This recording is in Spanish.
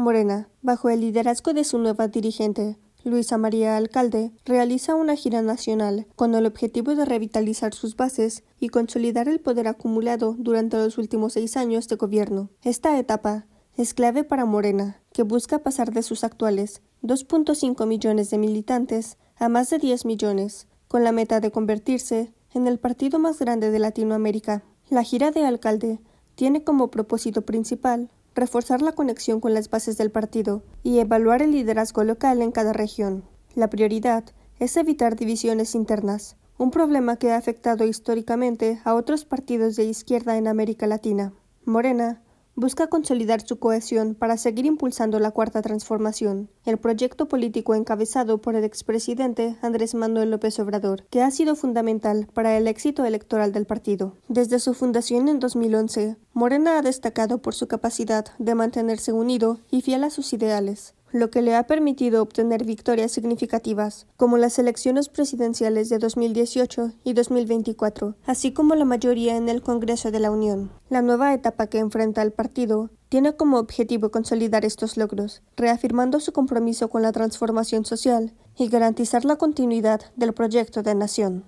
Morena, bajo el liderazgo de su nueva dirigente, Luisa María Alcalde, realiza una gira nacional con el objetivo de revitalizar sus bases y consolidar el poder acumulado durante los últimos seis años de gobierno. Esta etapa es clave para Morena, que busca pasar de sus actuales 2.5 millones de militantes a más de 10 millones, con la meta de convertirse en el partido más grande de Latinoamérica. La gira de alcalde tiene como propósito principal reforzar la conexión con las bases del partido y evaluar el liderazgo local en cada región. La prioridad es evitar divisiones internas, un problema que ha afectado históricamente a otros partidos de izquierda en América Latina. Morena busca consolidar su cohesión para seguir impulsando la cuarta transformación, el proyecto político encabezado por el expresidente Andrés Manuel López Obrador, que ha sido fundamental para el éxito electoral del partido. Desde su fundación en 2011, Morena ha destacado por su capacidad de mantenerse unido y fiel a sus ideales, lo que le ha permitido obtener victorias significativas, como las elecciones presidenciales de 2018 y 2024, así como la mayoría en el Congreso de la Unión. La nueva etapa que enfrenta el partido tiene como objetivo consolidar estos logros, reafirmando su compromiso con la transformación social y garantizar la continuidad del proyecto de nación.